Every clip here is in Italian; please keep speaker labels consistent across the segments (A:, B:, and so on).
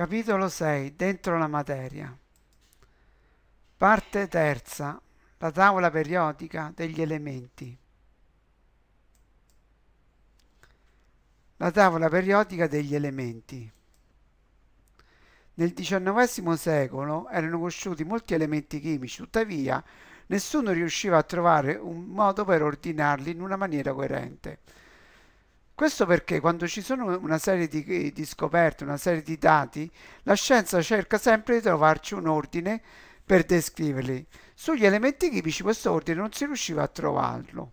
A: Capitolo 6 Dentro la materia Parte terza La tavola periodica degli elementi La tavola periodica degli elementi Nel XIX secolo erano conosciuti molti elementi chimici, tuttavia nessuno riusciva a trovare un modo per ordinarli in una maniera coerente. Questo perché quando ci sono una serie di, eh, di, scoperte, una serie di dati, la scienza cerca sempre di trovarci un ordine per descriverli. Sugli elementi chimici questo ordine non si riusciva a trovarlo.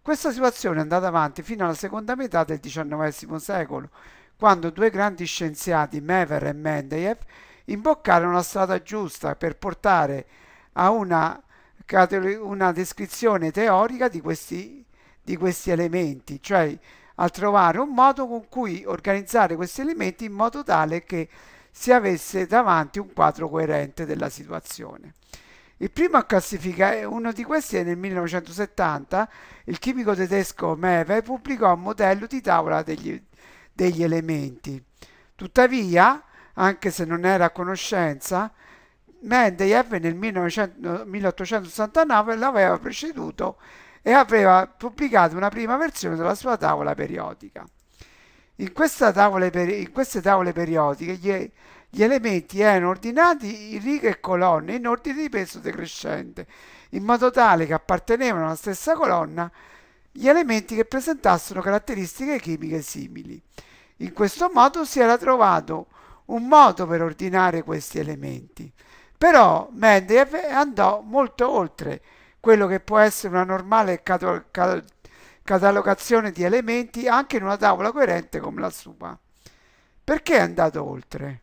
A: Questa situazione è andata avanti fino alla seconda metà del XIX secolo, quando due grandi scienziati, Mever e Mendeleev, imboccarono la strada giusta per portare a una, una descrizione teorica di questi, di questi elementi, cioè a trovare un modo con cui organizzare questi elementi in modo tale che si avesse davanti un quadro coerente della situazione. Il primo a classificare, eh, uno di questi è nel 1970, il chimico tedesco Meve pubblicò un modello di tavola degli, degli elementi. Tuttavia, anche se non era a conoscenza, Mendeyev nel 1900, 1869 l'aveva preceduto e aveva pubblicato una prima versione della sua tavola periodica. In, tavola peri in queste tavole periodiche gli, gli elementi erano ordinati in righe e colonne in ordine di peso decrescente, in modo tale che appartenevano alla stessa colonna gli elementi che presentassero caratteristiche chimiche simili. In questo modo si era trovato un modo per ordinare questi elementi. Però Mendeleev andò molto oltre quello che può essere una normale catalogazione di elementi anche in una tavola coerente come la sua. Perché è andato oltre?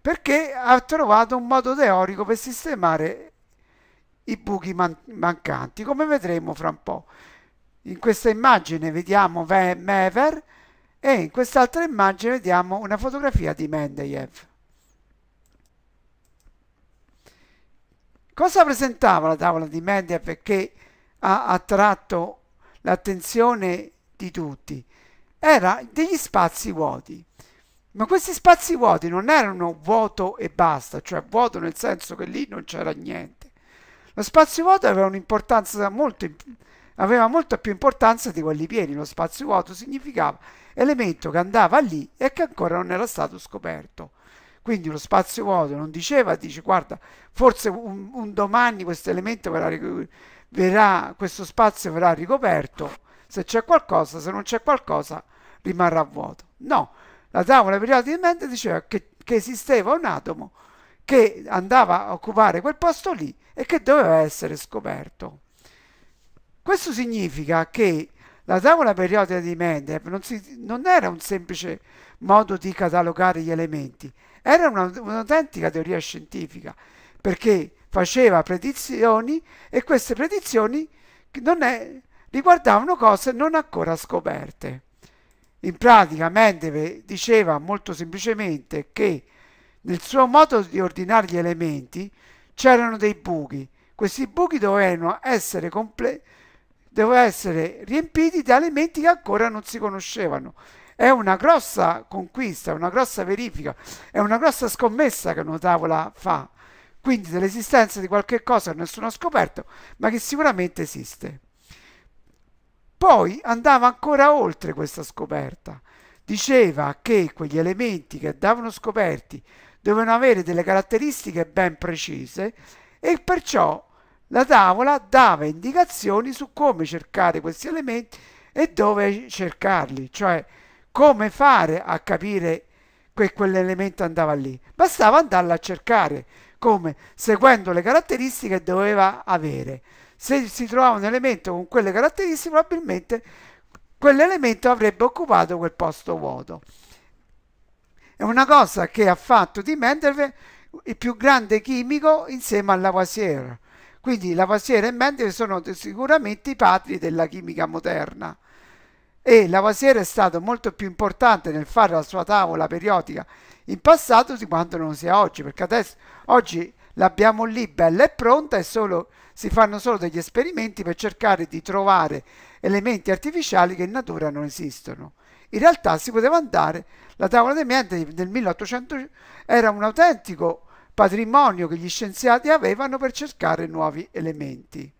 A: Perché ha trovato un modo teorico per sistemare i buchi man mancanti, come vedremo fra un po'. In questa immagine vediamo Mever e in quest'altra immagine vediamo una fotografia di Mendejev. Cosa presentava la tavola di media perché ha attratto l'attenzione di tutti? Era degli spazi vuoti. Ma questi spazi vuoti non erano vuoto e basta, cioè vuoto nel senso che lì non c'era niente. Lo spazio vuoto aveva un'importanza molto aveva molta più importanza di quelli pieni. Lo spazio vuoto significava elemento che andava lì e che ancora non era stato scoperto. Quindi lo spazio vuoto non diceva, dice guarda, forse un, un domani questo elemento verrà, verrà, questo spazio verrà ricoperto, se c'è qualcosa, se non c'è qualcosa rimarrà vuoto. No, la tavola periodicamente diceva che, che esisteva un atomo che andava a occupare quel posto lì e che doveva essere scoperto. Questo significa che la tavola periodica di Mendel non, non, era un semplice modo di catalogare gli elementi. Era un'autentica teoria scientifica, perché faceva predizioni e queste predizioni è, riguardavano cose non ancora scoperte. In pratica Mendeve diceva molto semplicemente che nel suo modo di ordinare gli elementi c'erano dei buchi. Questi buchi dovevano essere, dovevano essere riempiti da elementi che ancora non si conoscevano è una grossa conquista, una grossa verifica, è una grossa scommessa che una tavola fa. Quindi dell'esistenza di qualche cosa che nessuno ha scoperto, ma che sicuramente esiste. Poi andava ancora oltre questa scoperta. Diceva che quegli elementi che andavano scoperti dovevano avere delle caratteristiche ben precise e perciò la tavola dava indicazioni su come cercare questi elementi e dove cercarli, cioè come fare a capire che quell'elemento andava lì? Bastava andarla a cercare, come? Seguendo le caratteristiche che doveva avere. Se si trovava un elemento con quelle caratteristiche, probabilmente quell'elemento avrebbe occupato quel posto vuoto. È una cosa che ha fatto di Mendelve il più grande chimico insieme a Lavoisier. Quindi Lavoisier e Mendelve sono sicuramente i padri della chimica moderna e Lavoisier è stato molto più importante nel fare la sua tavola periodica in passato di quanto non sia oggi, perché adesso oggi l'abbiamo lì bella e pronta e solo, si fanno solo degli esperimenti per cercare di trovare elementi artificiali che in natura non esistono. In realtà si poteva andare, la tavola dei miei del 1800 era un autentico patrimonio che gli scienziati avevano per cercare nuovi elementi.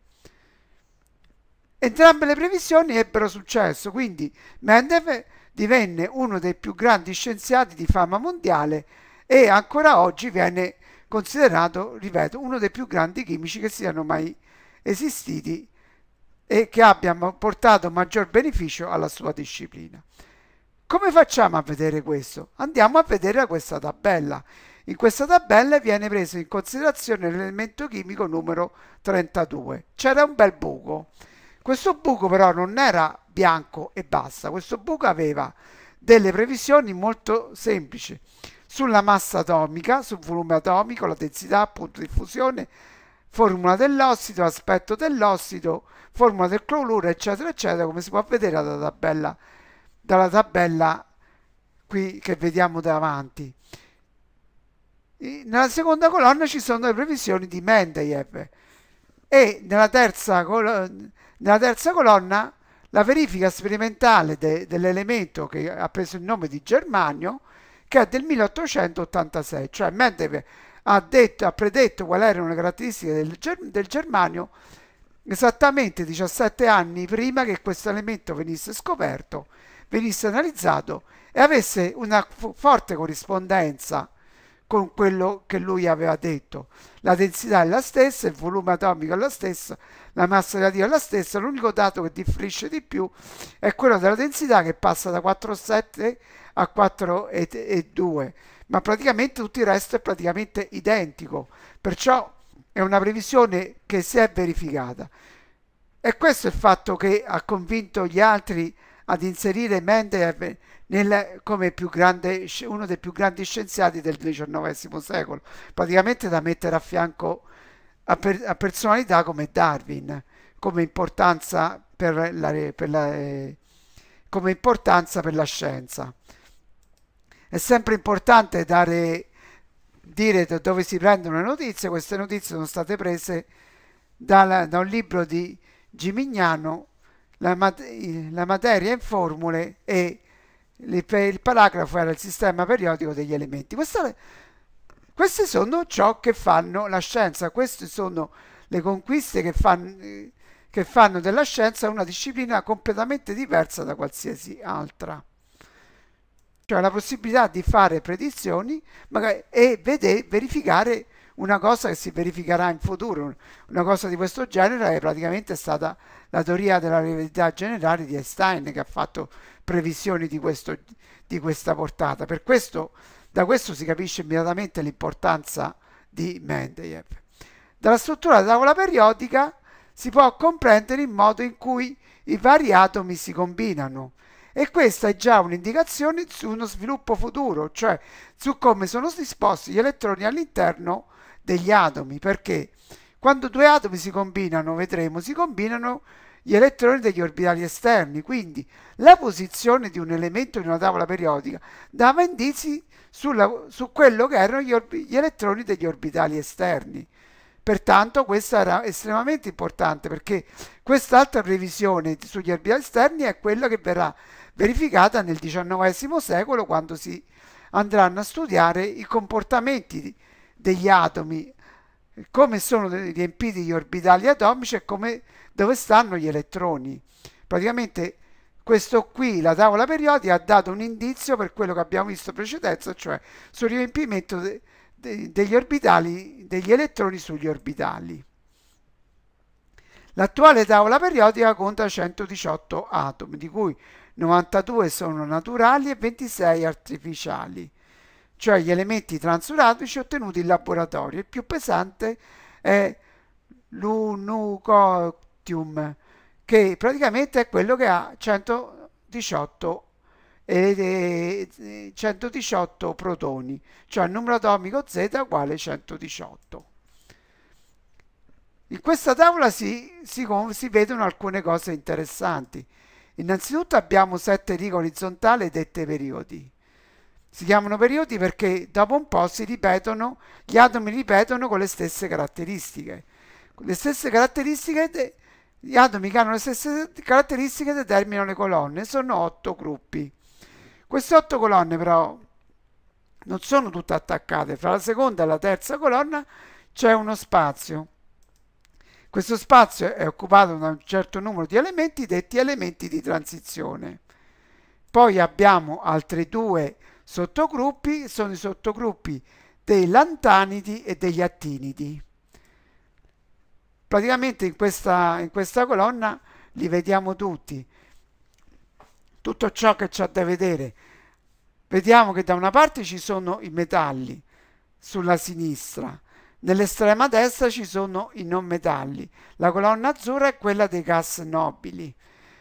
A: Entrambe le previsioni ebbero successo, quindi Mendev divenne uno dei più grandi scienziati di fama mondiale e ancora oggi viene considerato, ripeto, uno dei più grandi chimici che siano mai esistiti e che abbia portato maggior beneficio alla sua disciplina. Come facciamo a vedere questo? Andiamo a vedere questa tabella. In questa tabella viene preso in considerazione l'elemento chimico numero 32. C'era un bel buco. Questo buco però non era bianco e basta, questo buco aveva delle previsioni molto semplici sulla massa atomica, sul volume atomico, la densità, punto di fusione, formula dell'ossido, aspetto dell'ossido, formula del cloruro, eccetera, eccetera, come si può vedere dalla tabella, dalla tabella qui che vediamo davanti. Nella seconda colonna ci sono le previsioni di Mendeleev e nella terza colonna nella terza colonna la verifica sperimentale de, dell'elemento che ha preso il nome di Germanio, che è del 1886, cioè mentre ha, detto, ha predetto qual era una caratteristica del, del Germanio esattamente 17 anni prima che questo elemento venisse scoperto, venisse analizzato e avesse una forte corrispondenza con quello che lui aveva detto. La densità è la stessa, il volume atomico è la stessa, la massa relativa è la stessa, l'unico dato che differisce di più è quello della densità che passa da 4,7 a 4,2, ma praticamente tutto il resto è praticamente identico, perciò è una previsione che si è verificata. E questo è il fatto che ha convinto gli altri ad inserire Mendeleev nel, come grande, uno dei più grandi scienziati del XIX secolo, praticamente da mettere a fianco a, per, a personalità come Darwin, come importanza per la, per la, eh, come importanza per la scienza. È sempre importante dare, dire da dove si prendono le notizie, queste notizie sono state prese dalla, da un libro di Gimignano, la, mat la materia in formule e il paragrafo era il sistema periodico degli elementi. Questa, queste sono ciò che fanno la scienza, queste sono le conquiste che fanno, che fanno della scienza una disciplina completamente diversa da qualsiasi altra. Cioè la possibilità di fare predizioni magari, e vede, verificare una cosa che si verificherà in futuro, una cosa di questo genere è praticamente stata la teoria della relatività generale di Einstein che ha fatto previsioni di, questo, di questa portata. Per questo, da questo si capisce immediatamente l'importanza di Mendeleev. Dalla struttura della tavola periodica si può comprendere il modo in cui i vari atomi si combinano e questa è già un'indicazione su uno sviluppo futuro, cioè su come sono disposti gli elettroni all'interno degli atomi, perché quando due atomi si combinano, vedremo, si combinano gli elettroni degli orbitali esterni, quindi la posizione di un elemento in una tavola periodica dava indizi sulla, su quello che erano gli, gli elettroni degli orbitali esterni. Pertanto questa era estremamente importante perché quest'altra previsione sugli orbitali esterni è quella che verrà verificata nel XIX secolo quando si andranno a studiare i comportamenti di, degli atomi, come sono riempiti gli orbitali atomici e come, dove stanno gli elettroni. Praticamente questo qui, la tavola periodica, ha dato un indizio per quello che abbiamo visto in precedenza, cioè sul riempimento de, de, degli orbitali, degli elettroni sugli orbitali. L'attuale tavola periodica conta 118 atomi, di cui 92 sono naturali e 26 artificiali cioè gli elementi transuratici ottenuti in laboratorio. Il più pesante è l'unucotium, che praticamente è quello che ha 118, eh, 118 protoni, cioè il numero atomico Z uguale a 118. In questa tavola si, si, si vedono alcune cose interessanti. Innanzitutto abbiamo sette righe orizzontali dette periodi. Si chiamano periodi perché dopo un po' si ripetono, gli atomi ripetono con le stesse caratteristiche. Le stesse caratteristiche, de, gli atomi che hanno le stesse caratteristiche determinano le colonne, sono otto gruppi. Queste otto colonne però non sono tutte attaccate, fra la seconda e la terza colonna c'è uno spazio. Questo spazio è occupato da un certo numero di elementi detti elementi di transizione. Poi abbiamo altre due sottogruppi sono i sottogruppi dei lantanidi e degli attinidi. Praticamente in questa, in questa colonna li vediamo tutti. Tutto ciò che c'è da vedere. Vediamo che da una parte ci sono i metalli, sulla sinistra, nell'estrema destra ci sono i non metalli. La colonna azzurra è quella dei gas nobili.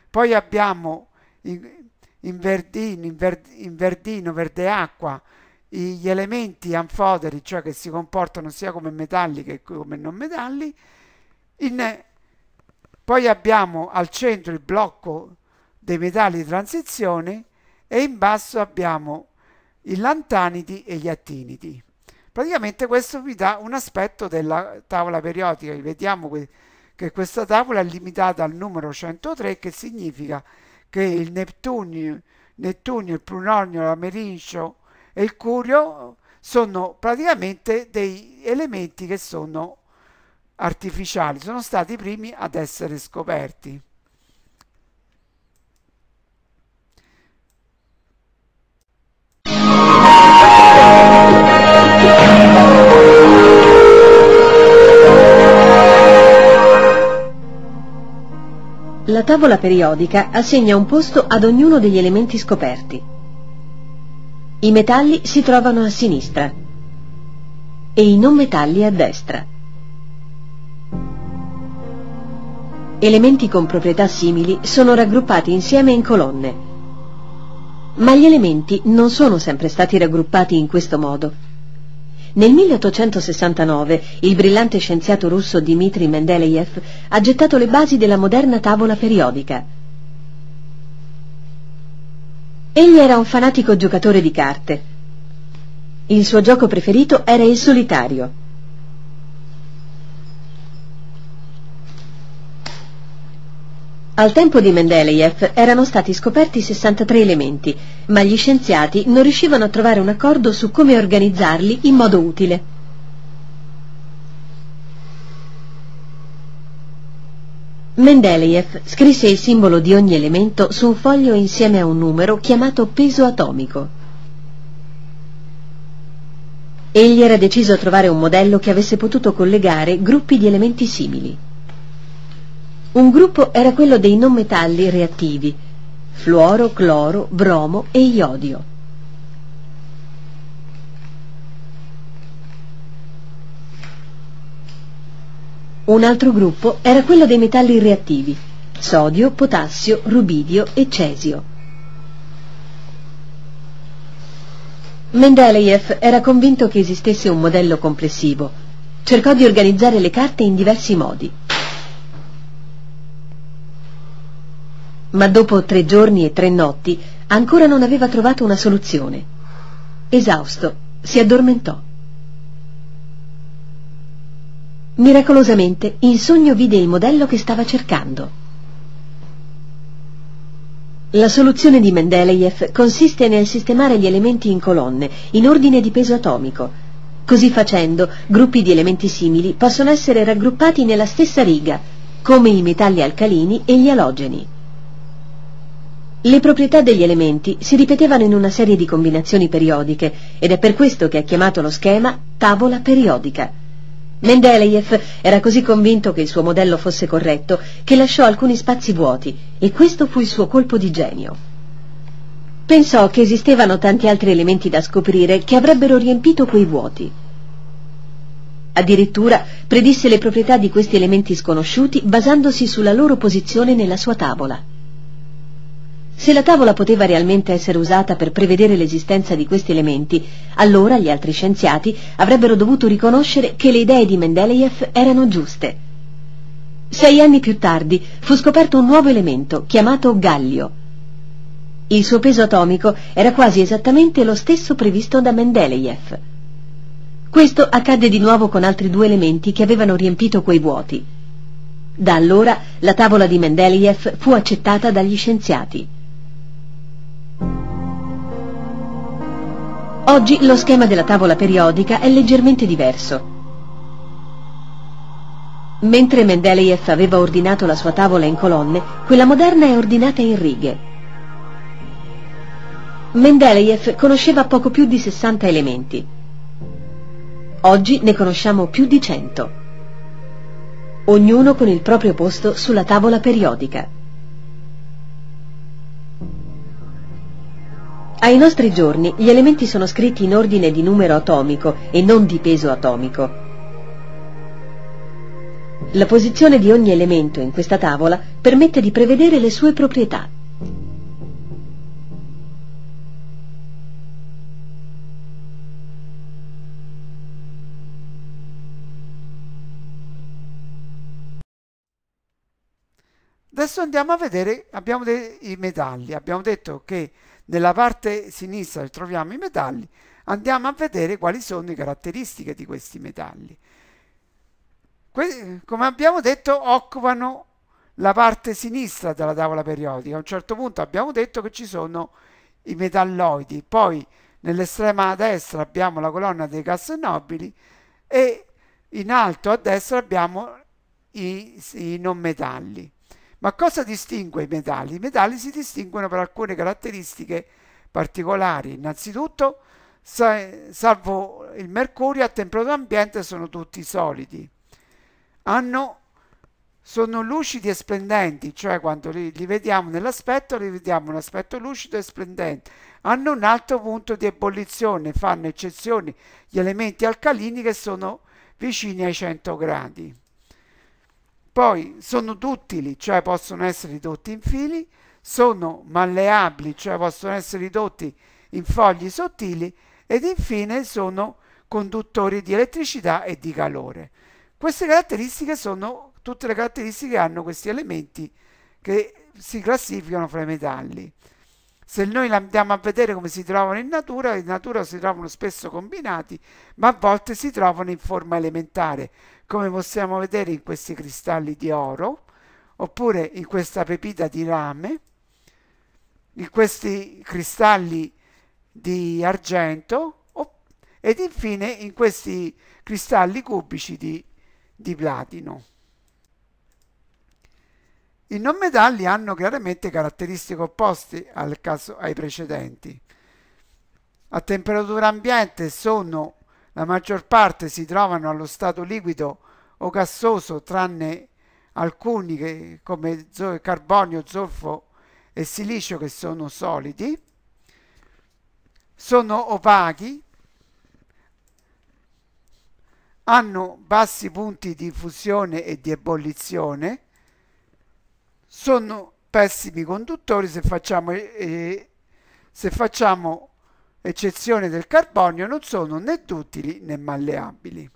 A: Poi abbiamo i, inverdino, inver, inverdino, verde acqua, gli elementi anfoderi, cioè che si comportano sia come metalli che come non metalli. In, poi abbiamo al centro il blocco dei metalli di transizione e in basso abbiamo i lantanidi e gli attiniti. Praticamente questo vi dà un aspetto della tavola periodica. Vediamo que che questa tavola è limitata al numero 103 che significa che che il Neptunio, Nettunio, il Plunonio, l'Amerincio e il Curio sono praticamente dei elementi che sono artificiali, sono stati i primi ad essere scoperti.
B: La tavola periodica assegna un posto ad ognuno degli elementi scoperti. I metalli si trovano a sinistra e i non metalli a destra. Elementi con proprietà simili sono raggruppati insieme in colonne, ma gli elementi non sono sempre stati raggruppati in questo modo. Nel 1869 il brillante scienziato russo Dmitry Mendeleev ha gettato le basi della moderna tavola periodica. Egli era un fanatico giocatore di carte. Il suo gioco preferito era il solitario. Al tempo di Mendeleev erano stati scoperti 63 elementi, ma gli scienziati non riuscivano a trovare un accordo su come organizzarli in modo utile. Mendeleev scrisse il simbolo di ogni elemento su un foglio insieme a un numero chiamato peso atomico. Egli era deciso a trovare un modello che avesse potuto collegare gruppi di elementi simili. Un gruppo era quello dei non metalli reattivi, fluoro, cloro, bromo e iodio. Un altro gruppo era quello dei metalli reattivi, sodio, potassio, rubidio e cesio. Mendeleev era convinto che esistesse un modello complessivo. Cercò di organizzare le carte in diversi modi. ma dopo tre giorni e tre notti ancora non aveva trovato una soluzione. Esausto, si addormentò. Miracolosamente, in sogno vide il modello che stava cercando. La soluzione di Mendeleev consiste nel sistemare gli elementi in colonne, in ordine di peso atomico. Così facendo, gruppi di elementi simili possono essere raggruppati nella stessa riga, come i metalli alcalini e gli alogeni. Le proprietà degli elementi si ripetevano in una serie di combinazioni periodiche ed è per questo che ha chiamato lo schema tavola periodica. Mendeleev era così convinto che il suo modello fosse corretto che lasciò alcuni spazi vuoti e questo fu il suo colpo di genio. Pensò che esistevano tanti altri elementi da scoprire che avrebbero riempito quei vuoti. Addirittura predisse le proprietà di questi elementi sconosciuti basandosi sulla loro posizione nella sua tavola. Se la tavola poteva realmente essere usata per prevedere l'esistenza di questi elementi, allora gli altri scienziati avrebbero dovuto riconoscere che le idee di Mendeleev erano giuste. Sei anni più tardi fu scoperto un nuovo elemento, chiamato gallio. Il suo peso atomico era quasi esattamente lo stesso previsto da Mendeleev. Questo accadde di nuovo con altri due elementi che avevano riempito quei vuoti. Da allora la tavola di Mendeleev fu accettata dagli scienziati. Oggi lo schema della tavola periodica è leggermente diverso. Mentre Mendeleev aveva ordinato la sua tavola in colonne, quella moderna è ordinata in righe. Mendeleev conosceva poco più di 60 elementi. Oggi ne conosciamo più di 100. Ognuno con il proprio posto sulla tavola periodica. Ai nostri giorni gli elementi sono scritti in ordine di numero atomico e non di peso atomico. La posizione di ogni elemento in questa tavola permette di prevedere le sue proprietà.
A: Adesso andiamo a vedere, abbiamo i metalli, abbiamo detto che nella parte sinistra troviamo i metalli, andiamo a vedere quali sono le caratteristiche di questi metalli. Que come abbiamo detto occupano la parte sinistra della tavola periodica, a un certo punto abbiamo detto che ci sono i metalloidi, poi nell'estrema destra abbiamo la colonna dei gas nobili e in alto a destra abbiamo i, i non metalli. Ma cosa distingue i metalli? I metalli si distinguono per alcune caratteristiche particolari. Innanzitutto, salvo il mercurio, a temperatura ambiente sono tutti solidi. Hanno, sono lucidi e splendenti, cioè quando li, li vediamo nell'aspetto, li vediamo un aspetto lucido e splendente. Hanno un alto punto di ebollizione, fanno eccezione gli elementi alcalini che sono vicini ai 100 gradi. Poi sono duttili, cioè possono essere ridotti in fili, sono malleabili, cioè possono essere ridotti in fogli sottili ed infine sono conduttori di elettricità e di calore. Queste caratteristiche sono tutte le caratteristiche che hanno questi elementi che si classificano fra i metalli. Se noi andiamo a vedere come si trovano in natura, in natura si trovano spesso combinati, ma a volte si trovano in forma elementare, come possiamo vedere in questi cristalli di oro, oppure in questa pepita di rame, in questi cristalli di argento ed infine in questi cristalli cubici di, di platino. I non metalli hanno chiaramente caratteristiche opposte caso, ai precedenti. A temperatura ambiente sono la maggior parte si trovano allo stato liquido o gassoso, tranne alcuni che, come carbonio, zolfo e silicio che sono solidi. Sono opachi, hanno bassi punti di fusione e di ebollizione, sono pessimi conduttori se facciamo, eh, se facciamo eccezione del carbonio, non sono né duttili né malleabili.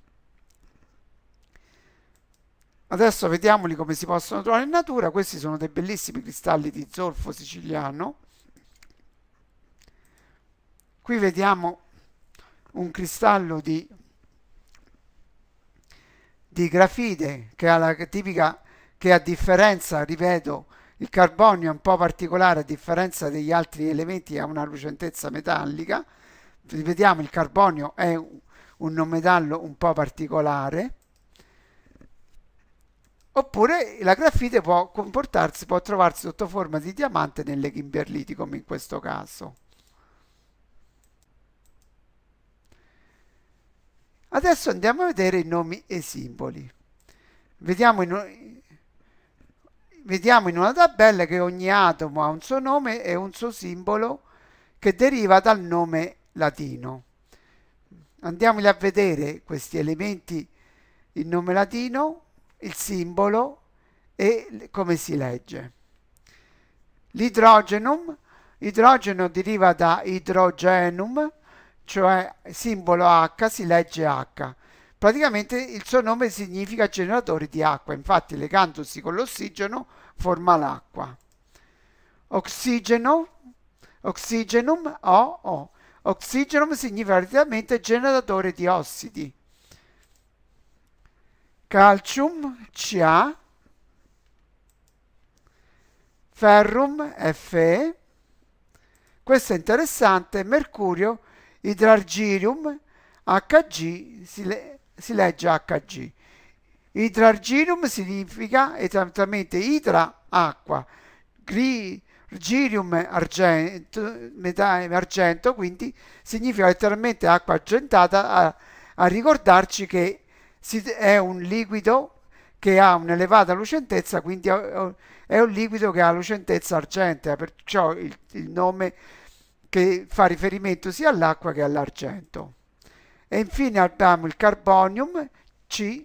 A: Adesso vediamoli come si possono trovare in natura. Questi sono dei bellissimi cristalli di zolfo siciliano. Qui vediamo un cristallo di, di grafite che ha la tipica, che a differenza, ripeto, il carbonio è un po' particolare a differenza degli altri elementi, ha una lucentezza metallica. Ripetiamo, il carbonio è un non metallo un po' particolare. Oppure la grafite può comportarsi, può trovarsi sotto forma di diamante nelle Kimberliti, come in questo caso. Adesso andiamo a vedere i nomi e i simboli. Vediamo i, vediamo in una tabella che ogni atomo ha un suo nome e un suo simbolo che deriva dal nome latino. Andiamoli a vedere questi elementi, il nome latino, il simbolo e come si legge. L'idrogenum, idrogeno deriva da idrogenum, cioè simbolo H si legge H. Praticamente il suo nome significa generatore di acqua, infatti legandosi con l'ossigeno forma l'acqua. Ossigeno, oxygenum, o, o. Oxygenum significa praticamente generatore di ossidi. Calcium, Ca, ferrum, Fe, questo è interessante, mercurio, idrargirium, Hg, si legge Hg. Idrarginum significa esattamente idra, acqua, Girium argento, argento, quindi significa letteralmente acqua argentata a, a ricordarci che si, è un liquido che ha un'elevata lucentezza, quindi è un liquido che ha lucentezza argentea, perciò il, il nome che fa riferimento sia all'acqua che all'argento e infine abbiamo il carbonium C,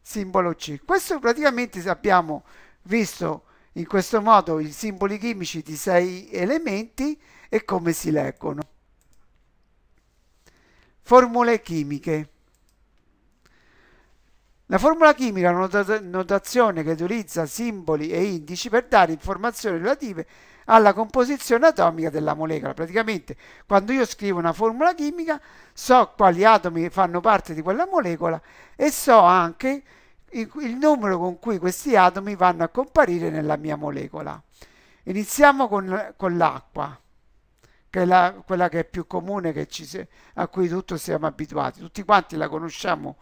A: simbolo C. Questo praticamente abbiamo visto in questo modo i simboli chimici di sei elementi e come si leggono. Formule chimiche. La formula chimica è una notazione che utilizza simboli e indici per dare informazioni relative alla composizione atomica della molecola. Praticamente quando io scrivo una formula chimica so quali atomi fanno parte di quella molecola e so anche il numero con cui questi atomi vanno a comparire nella mia molecola. Iniziamo con, con l'acqua, che è la, quella che è più comune, che ci, a cui tutti siamo abituati. Tutti quanti la conosciamo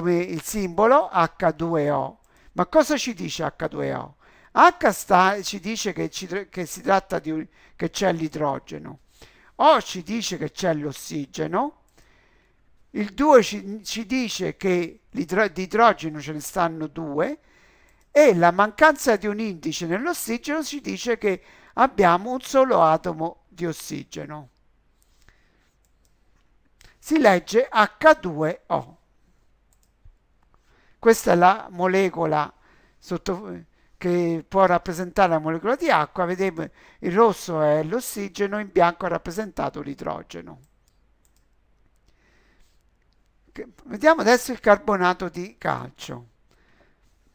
A: come il simbolo H2O. Ma cosa ci dice H2O? H sta, ci dice che, ci, che si tratta di che c'è l'idrogeno, O ci dice che c'è l'ossigeno, il 2 ci, ci dice che di idrogeno ce ne stanno due e la mancanza di un indice nell'ossigeno ci dice che abbiamo un solo atomo di ossigeno. Si legge H2O. Questa è la molecola sotto, che può rappresentare la molecola di acqua. Vedete, il rosso è l'ossigeno, in bianco è rappresentato l'idrogeno. Vediamo adesso il carbonato di calcio.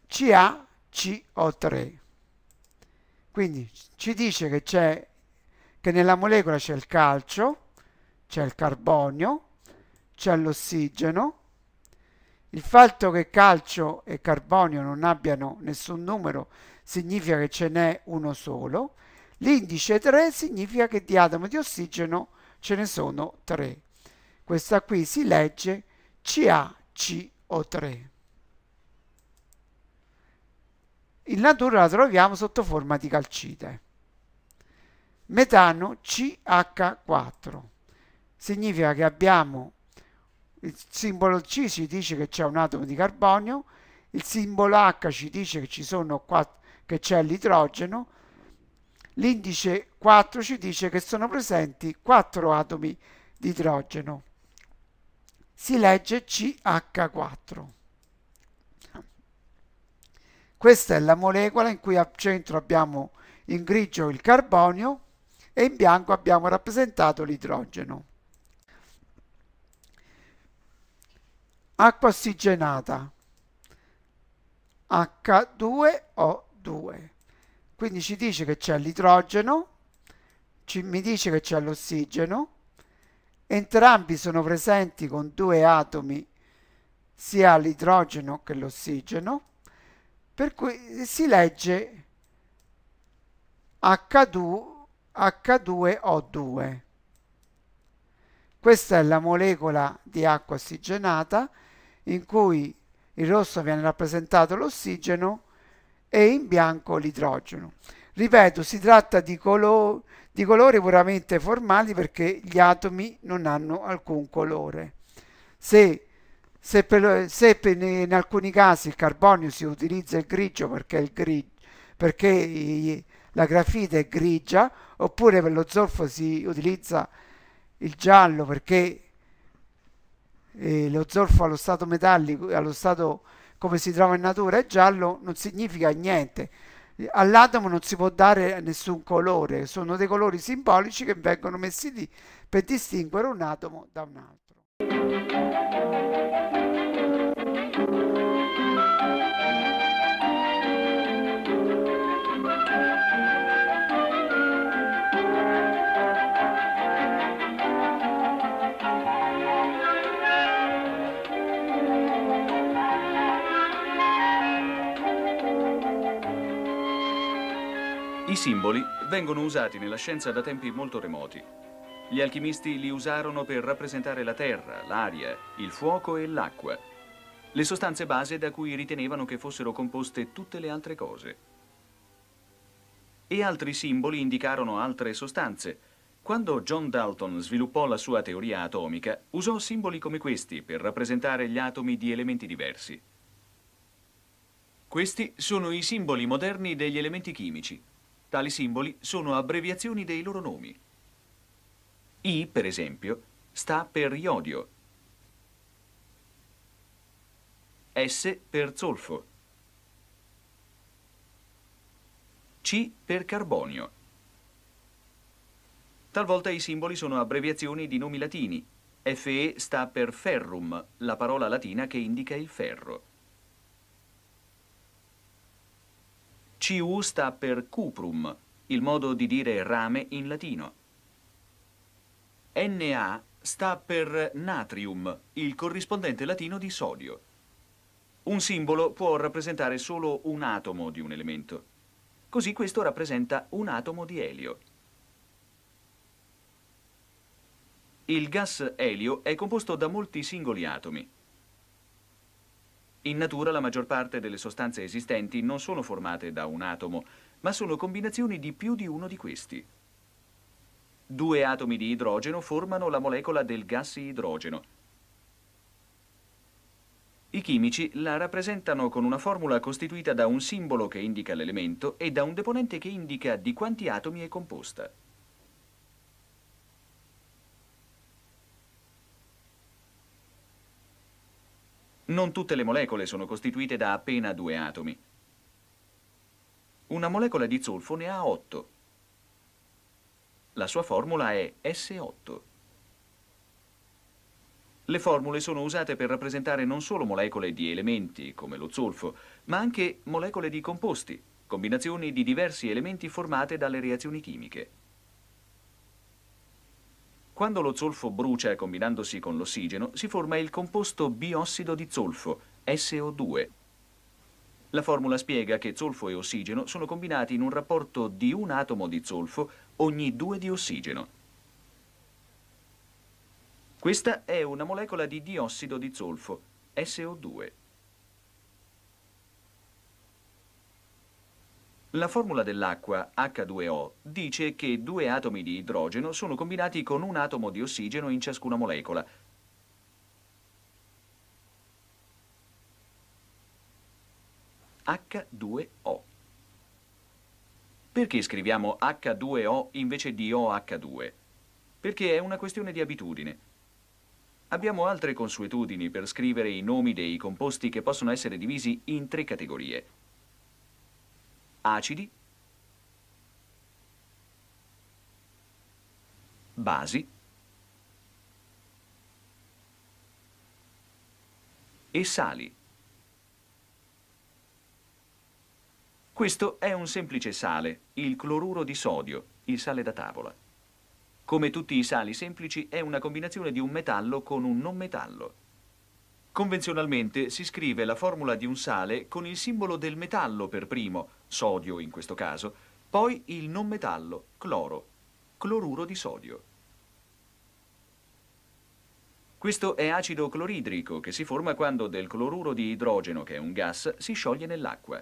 A: CaCO3. Quindi ci dice che c'è che nella molecola c'è il calcio, c'è il carbonio, c'è l'ossigeno, il fatto che calcio e carbonio non abbiano nessun numero significa che ce n'è uno solo. L'indice 3 significa che di atomo di ossigeno ce ne sono 3. Questa qui si legge CaCO3. In natura la troviamo sotto forma di calcite. Metano CH4. Significa che abbiamo il simbolo C ci dice che c'è un atomo di carbonio, il simbolo H ci dice che ci sono 4, che c'è l'idrogeno, l'indice 4 ci dice che sono presenti 4 atomi di idrogeno. Si legge CH4. Questa è la molecola in cui al centro abbiamo in grigio il carbonio e in bianco abbiamo rappresentato l'idrogeno. acqua ossigenata H2O2 quindi ci dice che c'è l'idrogeno ci, mi dice che c'è l'ossigeno entrambi sono presenti con due atomi sia l'idrogeno che l'ossigeno per cui eh, si legge H2, H2O2 questa è la molecola di acqua ossigenata in cui in rosso viene rappresentato l'ossigeno e in bianco l'idrogeno. Ripeto, si tratta di, colo di colori puramente formali perché gli atomi non hanno alcun colore. Se, se, per, se per in alcuni casi il carbonio si utilizza il grigio perché, il grigio, perché i, la grafite è grigia, oppure per lo zolfo si utilizza il giallo perché eh, lo zolfo allo stato metallico, allo stato come si trova in natura, è giallo, non significa niente. All'atomo non si può dare nessun colore, sono dei colori simbolici che vengono messi lì per distinguere un atomo da un altro.
C: simboli vengono usati nella scienza da tempi molto remoti. Gli alchimisti li usarono per rappresentare la terra, l'aria, il fuoco e l'acqua, le sostanze base da cui ritenevano che fossero composte tutte le altre cose. E altri simboli indicarono altre sostanze. Quando John Dalton sviluppò la sua teoria atomica, usò simboli come questi per rappresentare gli atomi di elementi diversi. Questi sono i simboli moderni degli elementi chimici. Tali simboli sono abbreviazioni dei loro nomi. I, per esempio, sta per iodio, S per zolfo, C per carbonio. Talvolta i simboli sono abbreviazioni di nomi latini. Fe sta per ferrum, la parola latina che indica il ferro. CU sta per cuprum, il modo di dire rame in latino. Na sta per natrium, il corrispondente latino di sodio. Un simbolo può rappresentare solo un atomo di un elemento. Così questo rappresenta un atomo di elio. Il gas elio è composto da molti singoli atomi. In natura la maggior parte delle sostanze esistenti non sono formate da un atomo, ma sono combinazioni di più di uno di questi. Due atomi di idrogeno formano la molecola del gas idrogeno. I chimici la rappresentano con una formula costituita da un simbolo che indica l'elemento e da un deponente che indica di quanti atomi è composta. Non tutte le molecole sono costituite da appena due atomi. Una molecola di zolfo ne ha 8. La sua formula è S8. Le formule sono usate per rappresentare non solo molecole di elementi, come lo zolfo, ma anche molecole di composti, combinazioni di diversi elementi formate dalle reazioni chimiche. Quando lo zolfo brucia combinandosi con l'ossigeno, si forma il composto biossido di zolfo, SO2. La formula spiega che zolfo e ossigeno sono combinati in un rapporto di un atomo di zolfo ogni due di ossigeno. Questa è una molecola di diossido di zolfo, SO2. La formula dell'acqua H2O dice che due atomi di idrogeno sono combinati con un atomo di ossigeno in ciascuna molecola. H2O. Perché scriviamo H2O invece di OH2? Perché è una questione di abitudine. Abbiamo altre consuetudini per scrivere i nomi dei composti che possono essere divisi in tre categorie acidi, basi e sali. Questo è un semplice sale, il cloruro di sodio, il sale da tavola. Come tutti i sali semplici, è una combinazione di un metallo con un non metallo. Convenzionalmente si scrive la formula di un sale con il simbolo del metallo per primo, sodio in questo caso, poi il non metallo, cloro, cloruro di sodio. Questo è acido cloridrico che si forma quando del cloruro di idrogeno, che è un gas, si scioglie nell'acqua.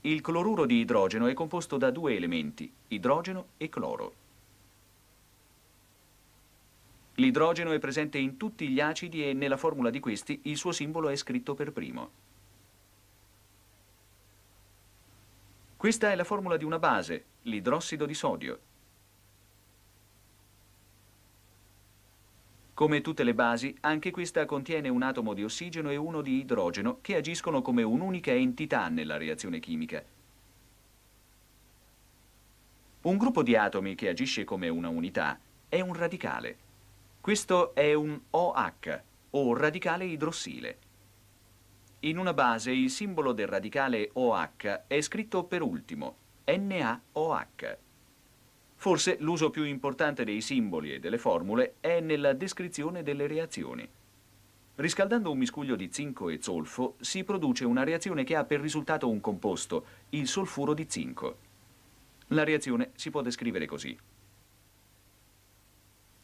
C: Il cloruro di idrogeno è composto da due elementi, idrogeno e cloro. L'idrogeno è presente in tutti gli acidi e nella formula di questi il suo simbolo è scritto per primo. Questa è la formula di una base, l'idrossido di sodio. Come tutte le basi, anche questa contiene un atomo di ossigeno e uno di idrogeno che agiscono come un'unica entità nella reazione chimica. Un gruppo di atomi che agisce come una unità è un radicale. Questo è un OH, o radicale idrossile. In una base il simbolo del radicale OH è scritto per ultimo, NaOH. Forse l'uso più importante dei simboli e delle formule è nella descrizione delle reazioni. Riscaldando un miscuglio di zinco e zolfo si produce una reazione che ha per risultato un composto, il solfuro di zinco. La reazione si può descrivere così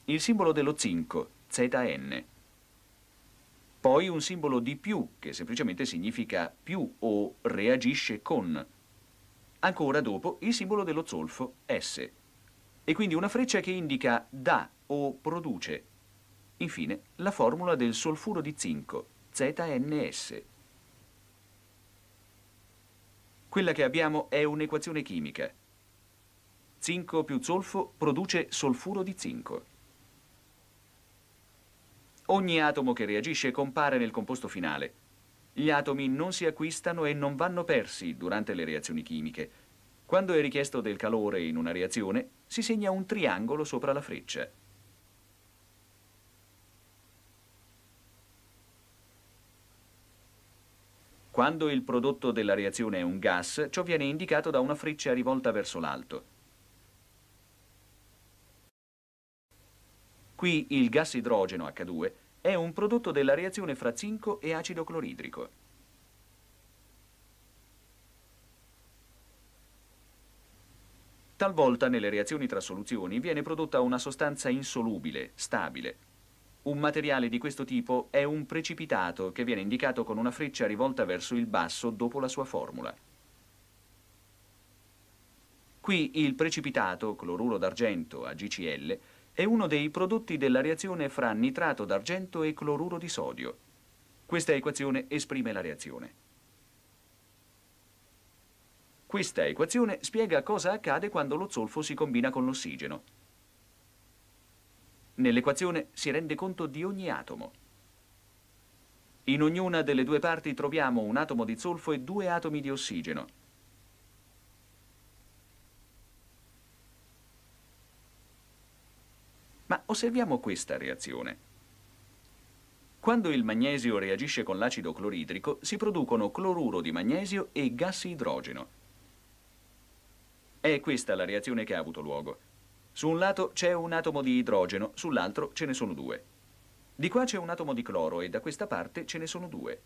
C: il simbolo dello zinco, ZN, poi un simbolo di più, che semplicemente significa più o reagisce con, ancora dopo il simbolo dello zolfo, S, e quindi una freccia che indica da o produce. Infine, la formula del solfuro di zinco, ZNS. Quella che abbiamo è un'equazione chimica. Zinco più zolfo produce solfuro di zinco. Ogni atomo che reagisce compare nel composto finale. Gli atomi non si acquistano e non vanno persi durante le reazioni chimiche. Quando è richiesto del calore in una reazione, si segna un triangolo sopra la freccia. Quando il prodotto della reazione è un gas, ciò viene indicato da una freccia rivolta verso l'alto. Qui il gas idrogeno H2 è un prodotto della reazione fra zinco e acido cloridrico. Talvolta nelle reazioni tra soluzioni viene prodotta una sostanza insolubile, stabile. Un materiale di questo tipo è un precipitato che viene indicato con una freccia rivolta verso il basso dopo la sua formula. Qui il precipitato, cloruro d'argento, AgCl, è uno dei prodotti della reazione fra nitrato d'argento e cloruro di sodio. Questa equazione esprime la reazione. Questa equazione spiega cosa accade quando lo zolfo si combina con l'ossigeno. Nell'equazione si rende conto di ogni atomo. In ognuna delle due parti troviamo un atomo di zolfo e due atomi di ossigeno. osserviamo questa reazione. Quando il magnesio reagisce con l'acido cloridrico si producono cloruro di magnesio e gas idrogeno. È questa la reazione che ha avuto luogo. Su un lato c'è un atomo di idrogeno, sull'altro ce ne sono due. Di qua c'è un atomo di cloro e da questa parte ce ne sono due.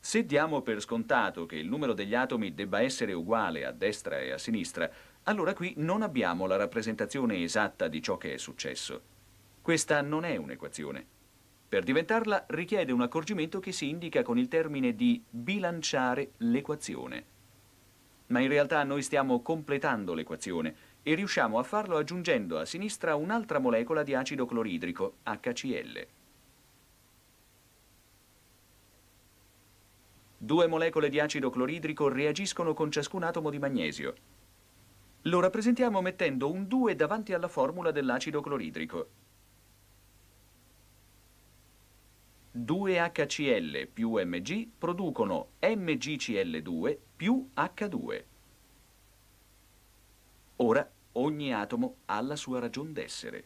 C: Se diamo per scontato che il numero degli atomi debba essere uguale a destra e a sinistra, allora qui non abbiamo la rappresentazione esatta di ciò che è successo. Questa non è un'equazione. Per diventarla richiede un accorgimento che si indica con il termine di bilanciare l'equazione. Ma in realtà noi stiamo completando l'equazione e riusciamo a farlo aggiungendo a sinistra un'altra molecola di acido cloridrico, HCl. Due molecole di acido cloridrico reagiscono con ciascun atomo di magnesio. Lo rappresentiamo mettendo un 2 davanti alla formula dell'acido cloridrico 2HCl più Mg producono MgCl2 più H2. Ora ogni atomo ha la sua ragion d'essere.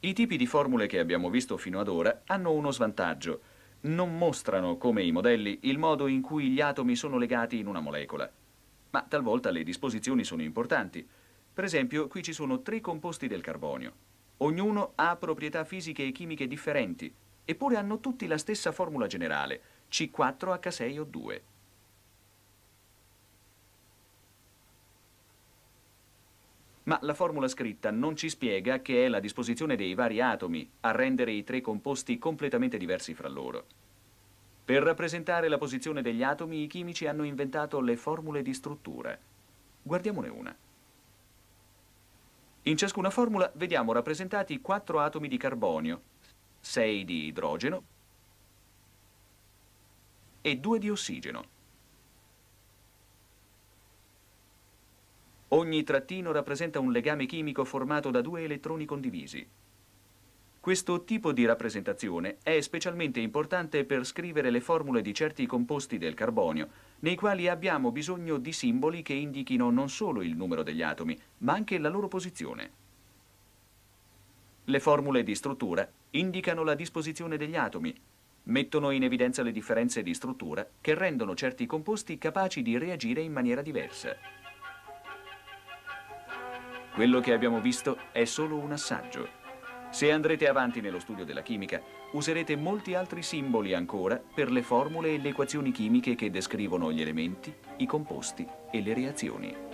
C: I tipi di formule che abbiamo visto fino ad ora hanno uno svantaggio. Non mostrano, come i modelli, il modo in cui gli atomi sono legati in una molecola. Ma talvolta le disposizioni sono importanti. Per esempio, qui ci sono tre composti del carbonio. Ognuno ha proprietà fisiche e chimiche differenti, eppure hanno tutti la stessa formula generale, C4H6O2. Ma la formula scritta non ci spiega che è la disposizione dei vari atomi a rendere i tre composti completamente diversi fra loro. Per rappresentare la posizione degli atomi, i chimici hanno inventato le formule di struttura. Guardiamone una. In ciascuna formula vediamo rappresentati quattro atomi di carbonio, sei di idrogeno e due di ossigeno. Ogni trattino rappresenta un legame chimico formato da due elettroni condivisi. Questo tipo di rappresentazione è specialmente importante per scrivere le formule di certi composti del carbonio, nei quali abbiamo bisogno di simboli che indichino non solo il numero degli atomi, ma anche la loro posizione. Le formule di struttura indicano la disposizione degli atomi, mettono in evidenza le differenze di struttura che rendono certi composti capaci di reagire in maniera diversa. Quello che abbiamo visto è solo un assaggio. Se andrete avanti nello studio della chimica, userete molti altri simboli ancora per le formule e le equazioni chimiche che descrivono gli elementi, i composti e le reazioni.